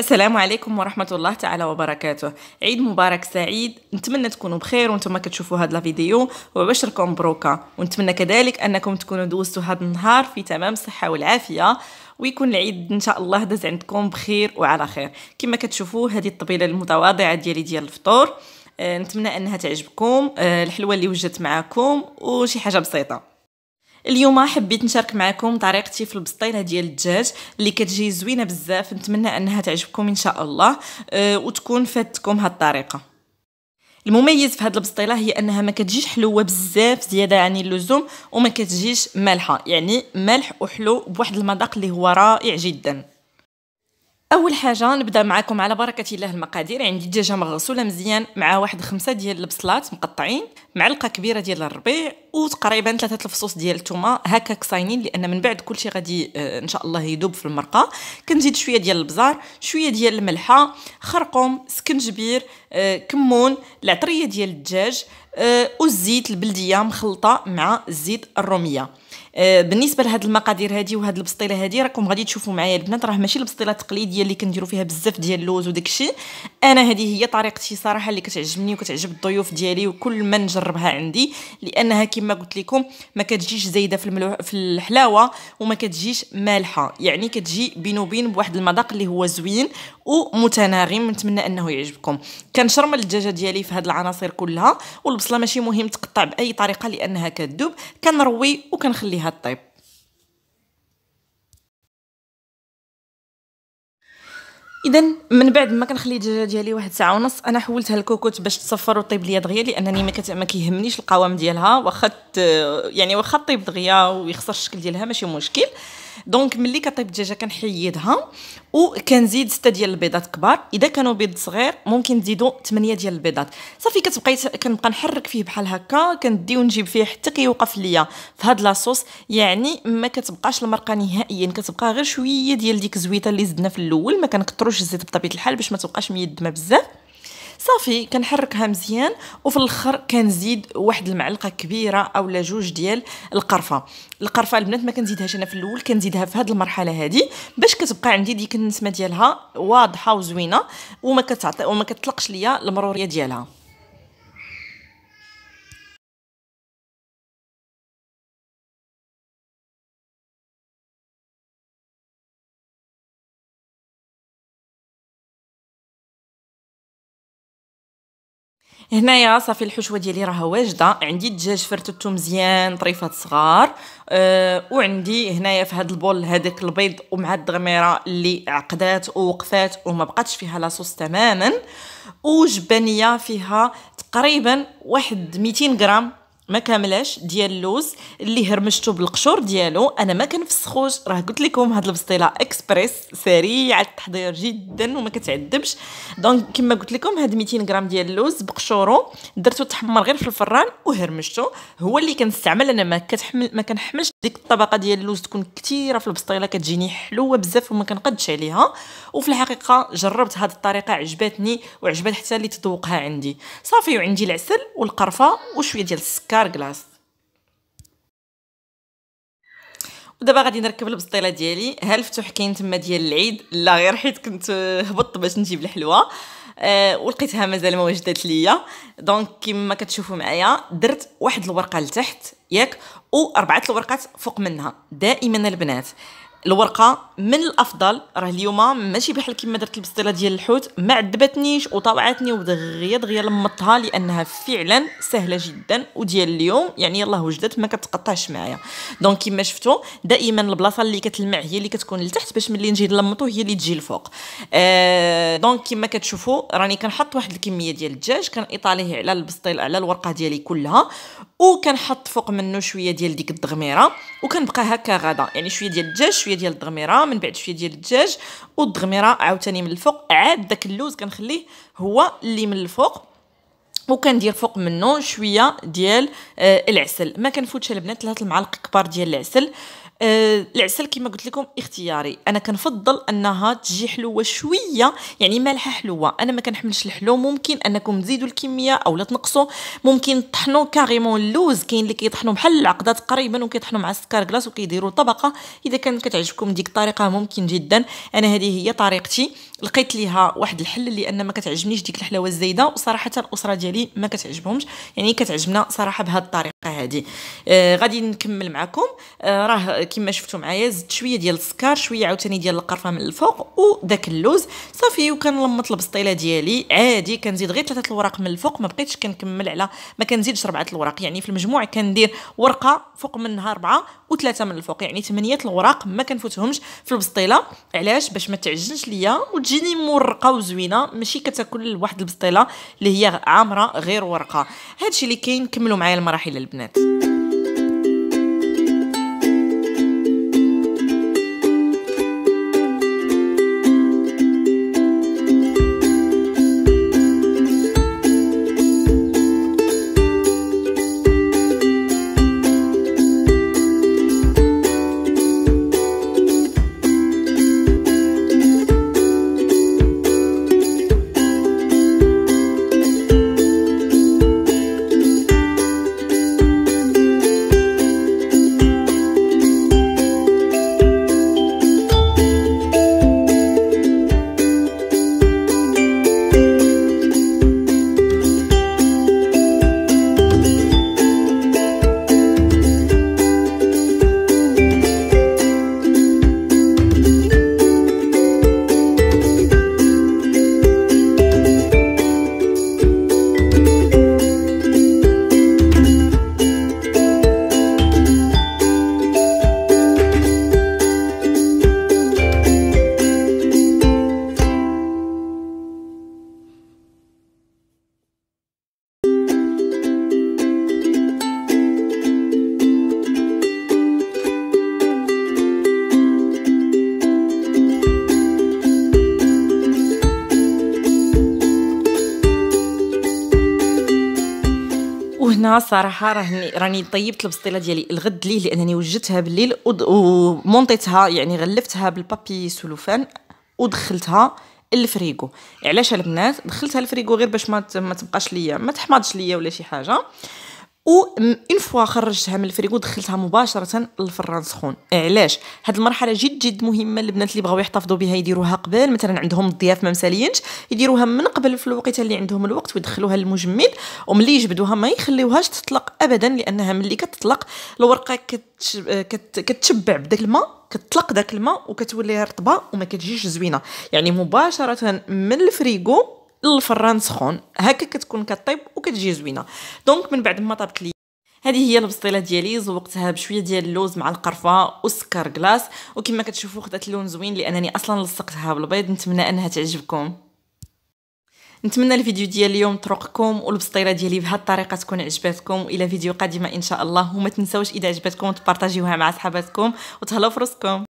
السلام عليكم ورحمة الله تعالى وبركاته عيد مبارك سعيد نتمنى تكونوا بخير وانتم كتشوفوا هذا الفيديو وبشركم بروكا ونتمنى كذلك انكم تكونوا دوستوا هذا النهار في تمام الصحة والعافية ويكون العيد ان شاء الله داز عندكم بخير وعلى خير كما كتشوفوا هذه الطبيلة المتواضعة ديالي ديال الفطور آه، نتمنى انها تعجبكم آه، الحلوه اللي وجدت معاكم وشي حاجه بسيطه اليوم حبيت نشارك معكم طريقتي في البسطيله ديال الدجاج اللي كتجي زوينه بزاف نتمنى انها تعجبكم ان شاء الله أه وتكون فاتكم هاد الطريقه المميز في هاد البسطيله هي انها ما كتجيش حلوه بزاف زياده عن اللزوم وما كتجيش مالحه يعني ملح وحلو بواحد المذاق اللي هو رائع جدا اول حاجه نبدا معاكم على بركه الله المقادير عندي دجاجه مغسوله مزيان مع واحد خمسة ديال البصلات مقطعين معلقه كبيره ديال الربيع وتقريبا ثلاثة الفصوص ديال الثومه هكاك صاينين لان من بعد كلشي غادي آه، ان شاء الله يذوب في المرقه كنزيد شويه ديال البزار شويه ديال الملحه خرقوم سكنجبير آه، كمون العطريه ديال الدجاج آه، والزيت البلديه مخلطه مع الزيت الروميه آه، بالنسبه لهاد المقادير هادي وهاد البسطيله هادي راكم غادي تشوفوا معايا البنات راه ماشي البسطيله التقليديه اللي كنديروا فيها بزاف ديال اللوز وداكشي انا هذه هي طريقتي صراحه اللي كتعجبني وكتعجب الضيوف ديالي وكل ما نجربها عندي لانها كما قلت لكم ما كتجيش زايده في الملو... في الحلاوه وما كتجيش مالحه يعني كتجي بين وبين بواحد المذاق اللي هو زوين ومتناغم نتمنى انه يعجبكم كنشرمل الدجاجه ديالي في هاد العناصر كلها والبصله ماشي مهم تقطع باي طريقه لانها كتذوب كنروي وكنخليها طيب اذا من بعد ما كنخلي الدجاجه ديالي واحد ساعه ونص انا حولتها الكوكوت باش تصفر وطيب ليا دغيا لانني ما, كيهمنيش القوام ديالها واخا يعني واخا طيب دغيا ويخسر الشكل ديالها ماشي مشكل دونك ملي كطيب الدجاجه كنحيدها وكنزيد 6 ديال البيضات كبار اذا كانوا بيض صغير ممكن تزيدوا 8 ديال البيضات صافي كتبقاي كنبقى نحرك فيه بحال هكا كندي ونجيب فيه حتى كيوقف ليا في هاد لاصوص يعني ما كتبقاش المرقه نهائيا كتبقى غير شويه ديال ديك الزويته اللي زدنا في الاول ما كنكثروش الزيت بطبيعه الحال باش ما تبقاش ميدمه بزاف صافي كنحركها مزيان وفي الاخر كنزيد واحد المعلقه كبيره اولا جوج ديال القرفه القرفه البنات ما كنزيدهاش انا في الاول كنزيدها في هذه المرحله هذه باش كتبقى عندي ديك النسمه ديالها واضحه وزوينه وما كتعطي وما كتطلقش ليا المروريه ديالها هنايا صافي الحشوه ديالي راها واجده عندي الدجاج فرتتو مزيان طريفات صغار أه وعندي هنايا في هذا البول هذاك البيض ومع الدغميره اللي عقدات ووقفات وما بقاتش فيها لاصوص تماما وجبانيه فيها تقريبا واحد 200 غرام ما كاملاش ديال اللوز اللي هرمشته بالقشور ديالو انا ما كنفسخوش راه قلت لكم هاد البسطيله اكسبريس سريعه التحضير جدا وما كتعذبش دونك كما قلت لكم هاد 200 غرام ديال اللوز بقشورو درتو تحمر غير في الفران وهرمشته هو اللي كنستعمل انا ما كتحمل ما كنحملش ديك الطبقه ديال اللوز تكون كثيره في البسطيله كتجيني حلوه بزاف وما كنقدش عليها وفي الحقيقه جربت هذه الطريقه عجبتني وعجبت حتى اللي تذوقها عندي صافي وعندي العسل والقرفه وشويه ديال السكر كلاص ودابا غادي نركب البسطيله ديالي ها الفتوح كاين تما ديال العيد لا غير حيت كنت هبطت باش نجيب الحلوه آه، ولقيتها مازال ما وجدت ليا دونك كما كتشوفوا معايا درت واحد الورقه لتحت ياك واربعه الورقات فوق منها دائما البنات الورقه من الافضل راه اليوم ماشي بحال كيما درت البسطيله ديال الحوت ما عذبتنيش وطوعتني ودغيا دغيا لمطها لانها فعلا سهله جدا وديال اليوم يعني يلاه وجدت ما كتقطعش معايا دونك كيما شفتوا دائما البلاصه اللي كتلمع هي اللي كتكون لتحت باش ملي نجي نلمطو هي اللي تجي الفوق آه دونك كيما كتشوفوا راني كنحط واحد الكميه ديال الدجاج كنقطع على البسطيل على الورقه ديالي كلها وكنحط فوق منه شويه ديال ديك الدغميره وكنبقى هكا غدا يعني شويه ديال الدجاج شويه ديال الدغميره من بعد شويه ديال الدجاج والدغميره عاوتاني من الفوق عاد داك اللوز كنخليه هو اللي من الفوق وكندير فوق منه شويه ديال آه العسل ما كنفوتش البنات ثلاث المعالق كبار ديال العسل أه العسل كما قلت لكم اختياري انا كنفضل انها تجي حلوه شويه يعني مالحه حلوه انا ما كنحملش الحلو ممكن انكم تزيدوا الكميه او لا تنقصوا ممكن طحنوا كاريمون اللوز كاين اللي كيطحنوا بحال العقده تقريبا وكيطحنوا مع السكر كلاص وكيديروا طبقه اذا كانت كتعجبكم ديك الطريقه ممكن جدا انا هذه هي طريقتي لقيت ليها واحد الحل لان ما كتعجبنيش ديك الحلاوه الزايده وصراحه الاسره ديالي ما كتعجبهمش يعني كتعجبنا صراحه بهذه الطريقه هذه آه غادي نكمل معكم آه راه كما شفتوا معايا زدت شويه ديال السكر شويه عاوتاني ديال القرفه من الفوق وداك اللوز صافي وكنلمط البسطيله ديالي عادي كنزيد غير ثلاثه الوراق من الفوق ما بقيتش كنكمل على ما كنزيدش اربعه الوراق يعني في المجموع كندير ورقه فوق منها اربعه وثلاثه من الفوق يعني ثمانيه الوراق ما كنفوتهمش في البسطيله علاش باش ما تعجنش ليا وتجيني مورقه وزوينه ماشي كتاكل واحد البسطيله اللي هي عامره غير ورقه هادشي اللي كاين كملوا معايا المراحل البنات منها صراحه راني راني طيبت البسطيله ديالي الغد ليه لانني وجدتها بالليل ومونطيتها يعني غلفتها بالبابي سلوفان ودخلتها الفريغو علاش البنات دخلتها الفريغو غير باش ما ما تبقاش ليا ما تحمضش ليا ولا شي حاجه وان فوا خرجتها من الفريغو دخلتها مباشره للفران سخون علاش هاد المرحله جد جد مهمه البنات اللي بغاو يحتفظوا بها يديروها قبل مثلا عندهم الضياف ما مساليينش يديروها من قبل في الوقيته اللي عندهم الوقت ويدخلوها للمجمد وملي يجبدوها ما يخليوهاش تطلق ابدا لانها ملي كتطلق الورقه كتشبع بداك الماء كتطلق داك الماء وكتولي رطبه وما كتجيش زوينه يعني مباشره من الفريغو الفران سخون هكا كتكون كطيب وكتجي زوينه دونك من بعد ما طابت لي هذه هي البسطيله ديالي زوقتها بشويه ديال اللوز مع القرفه والسكر كلاص وكما كتشوفوا خدات اللون زوين لانني اصلا لصقتها بالبيض نتمنى انها تعجبكم نتمنى الفيديو ديال اليوم طرقكم والبسطيله ديالي بهذه الطريقه تكون عجباتكم الى فيديو قادمه ان شاء الله وما تنساوش اذا عجبتكم تبارطاجيوها مع صحاباتكم وتهلاو فرصكم